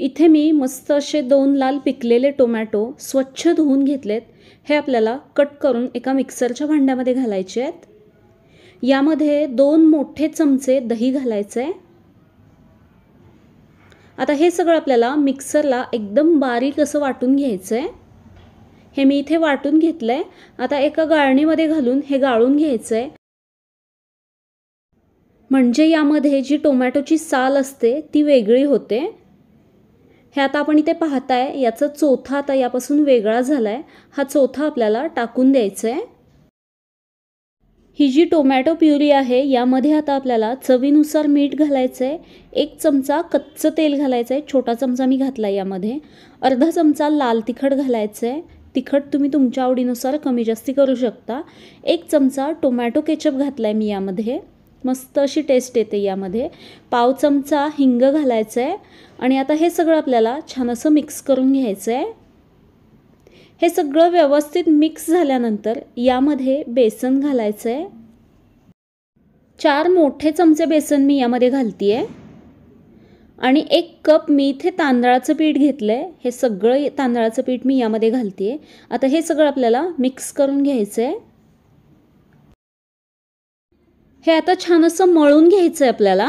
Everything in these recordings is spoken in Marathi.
इथे मी मस्त असे दोन लाल पिकलेले टोमॅटो स्वच्छ धुवून घेतलेत हे आपल्याला कट करून एका मिक्सरच्या भांड्यामध्ये घालायचे आहेत यामध्ये दोन मोठे चमचे दही घालायचं आहे आता हे सगळं आपल्याला मिक्सरला एकदम बारीक असं वाटून घ्यायचं आहे हे मी इथे वाटून घेतलं आहे आता एका गाळणीमध्ये घालून हे गाळून घ्यायचं आहे म्हणजे यामध्ये जी टोमॅटोची साल असते ती वेगळी होते हे आता आपण इथे पाहताय याचा चौथा आता यापासून वेगळा झाला आहे हा चौथा आपल्याला टाकून द्यायचा आहे ही जी टोमॅटो प्युरी आहे यामध्ये आता आपल्याला चवीनुसार मीठ घालायचं आहे एक चमचा कच्चं तेल घालायचं आहे छोटा चमचा मी घातला आहे यामध्ये अर्धा चमचा लाल तिखट घालायचं आहे तिखट तुम्ही तुमच्या आवडीनुसार कमी जास्ती करू शकता एक चमचा टोमॅटो केचप घातला आहे मी यामध्ये मस्त अशी टेस्ट येते यामध्ये पाव चमचा हिंग घालायचं आहे आणि आता हे सगळं आपल्याला छान असं मिक्स करून घ्यायचं आहे हे सगळं व्यवस्थित मिक्स झाल्यानंतर यामध्ये बेसन घालायचं आहे चार मोठे चमचे बेसन मी यामध्ये घालते आहे आणि एक कप मी इथे तांदळाचं पीठ घेतलं आहे हे सगळं तांदळाचं पीठ मी यामध्ये घालते आहे आता हे सगळं आपल्याला मिक्स करून घ्यायचं आहे हे आता छान असं मळून घ्यायचं आहे आपल्याला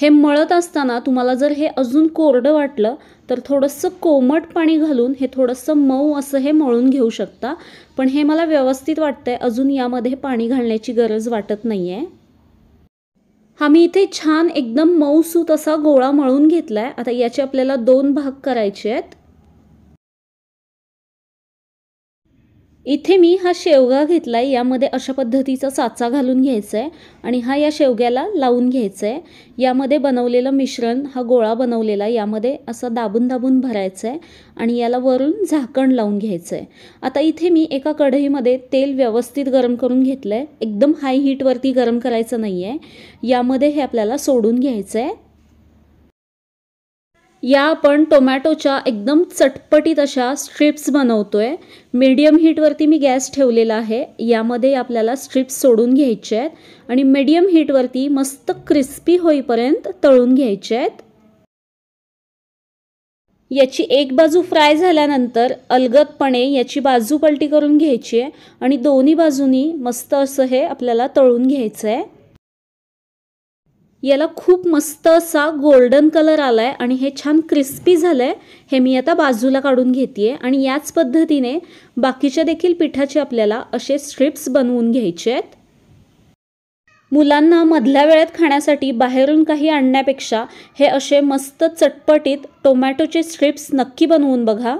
हे मळत असताना तुम्हाला जर हे अजून कोरडं वाटलं तर थोडंसं कोमट पाणी घालून हे थोडंसं मऊ असं हे मळून घेऊ शकता पण हे मला व्यवस्थित वाटतं आहे अजून यामध्ये पाणी घालण्याची गरज वाटत नाही आहे हा मी इथे छान एकदम मऊसूत असा गोळा मळून घेतला आहे आता याचे आपल्याला दोन भाग करायचे आहेत इथे मी हा शेवगा घेतला आहे यामध्ये अशा पद्धतीचा साचा घालून घ्यायचा आहे आणि हा या शेवग्याला लावून घ्यायचा आहे यामध्ये बनवलेलं मिश्रण हा गोळा बनवलेला यामध्ये असा दाबून दाबून भरायचं आहे आणि याला वरून झाकण लावून घ्यायचं आहे आता इथे मी एका कढईमध्ये तेल व्यवस्थित गरम करून घेतलं आहे एकदम हाय हीटवरती गरम करायचं नाही आहे यामध्ये हे आपल्याला सोडून घ्यायचं आहे या आपण टोमॅटोच्या एकदम चटपटीत अशा स्ट्रिप्स बनवतो आहे मीडियम हीटवरती मी गॅस ठेवलेला आहे यामध्ये आपल्याला स्ट्रिप्स सोडून घ्यायचे आहेत आणि मीडियम हीटवरती मस्त क्रिस्पी होईपर्यंत तळून घ्यायचे आहेत याची एक बाजू फ्राय झाल्यानंतर अलगदपणे याची बाजू पलटी करून घ्यायची आहे आणि दोन्ही बाजूनी मस्त असं हे आपल्याला तळून घ्यायचं आहे याला खूप मस्त असा गोल्डन कलर आला आहे आणि हे छान क्रिस्पी झालं आहे हे मी आता बाजूला काढून घेते आहे आणि याच पद्धतीने बाकीच्या देखील पिठाचे आपल्याला असे स्ट्रिप्स बनवून घ्यायचे आहेत मुलांना मधल्या वेळेत खाण्यासाठी बाहेरून काही आणण्यापेक्षा हे असे मस्त चटपटीत टोमॅटोचे स्ट्रिप्स नक्की बनवून बघा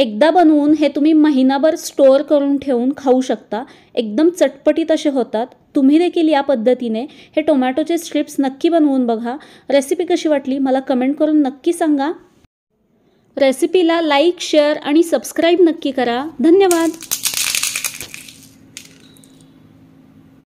एकदा बनवून हे तुम्ही महिनाभर स्टोअर करून ठेवून खाऊ शकता एकदम चटपटीत असे होतात तुम्ही देखील या पद्धतीने हे टोमॅटोचे स्ट्रिप्स नक्की बनवून बघा रेसिपी कशी वाटली मला कमेंट करून नक्की सांगा रेसिपीला लाईक शेअर आणि सबस्क्राईब नक्की करा धन्यवाद